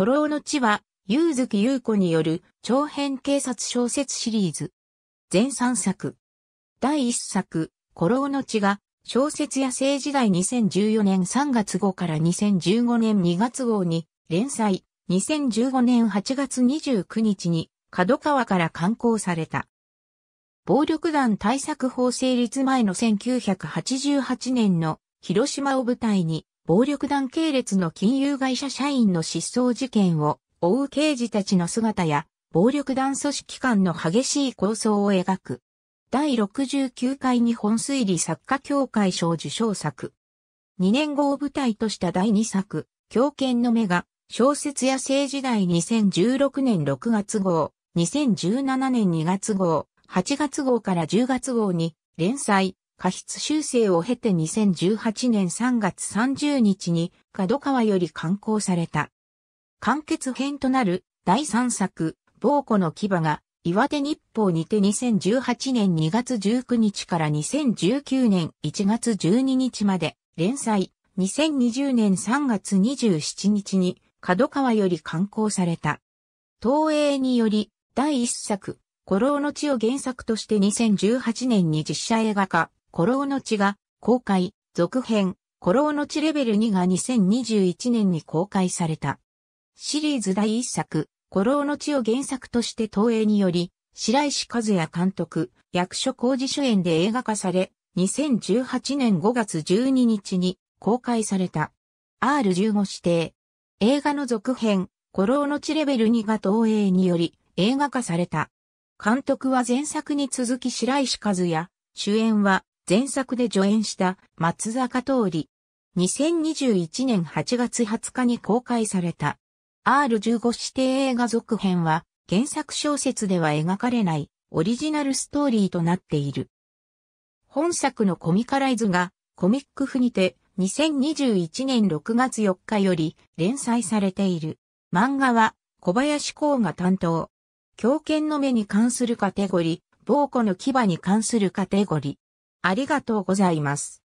古老の地は、ゆうずきゆうこによる長編警察小説シリーズ。全3作。第1作、古老の地が、小説や政治代2014年3月号から2015年2月号に、連載、2015年8月29日に、角川から刊行された。暴力団対策法成立前の1988年の広島を舞台に暴力団系列の金融会社社員の失踪事件を追う刑事たちの姿や、暴力団組織間の激しい抗争を描く。第69回日本推理作家協会賞受賞作。2年後を舞台とした第2作、狂犬の目が、小説や政治代2016年6月号、2017年2月号、8月号から10月号に連載、過失修正を経て2018年3月30日に角川より刊行された。完結編となる第3作、暴庫の牙が岩手日報にて2018年2月19日から2019年1月12日まで連載、2020年3月27日に角川より刊行された。東映により第1作、古老の地を原作として2018年に実写映画化、古老の地が公開、続編、古老の地レベル2が2021年に公開された。シリーズ第1作、古老の地を原作として東映により、白石和也監督、役所工事主演で映画化され、2018年5月12日に公開された。R15 指定。映画の続編、古老の地レベル2が東映により映画化された。監督は前作に続き白石和也、主演は前作で助演した松坂通り。2021年8月20日に公開された R15 指定映画続編は原作小説では描かれないオリジナルストーリーとなっている。本作のコミカライズがコミック譜にて2021年6月4日より連載されている。漫画は小林光が担当。狂犬の目に関するカテゴリー、暴行の牙に関するカテゴリありがとうございます。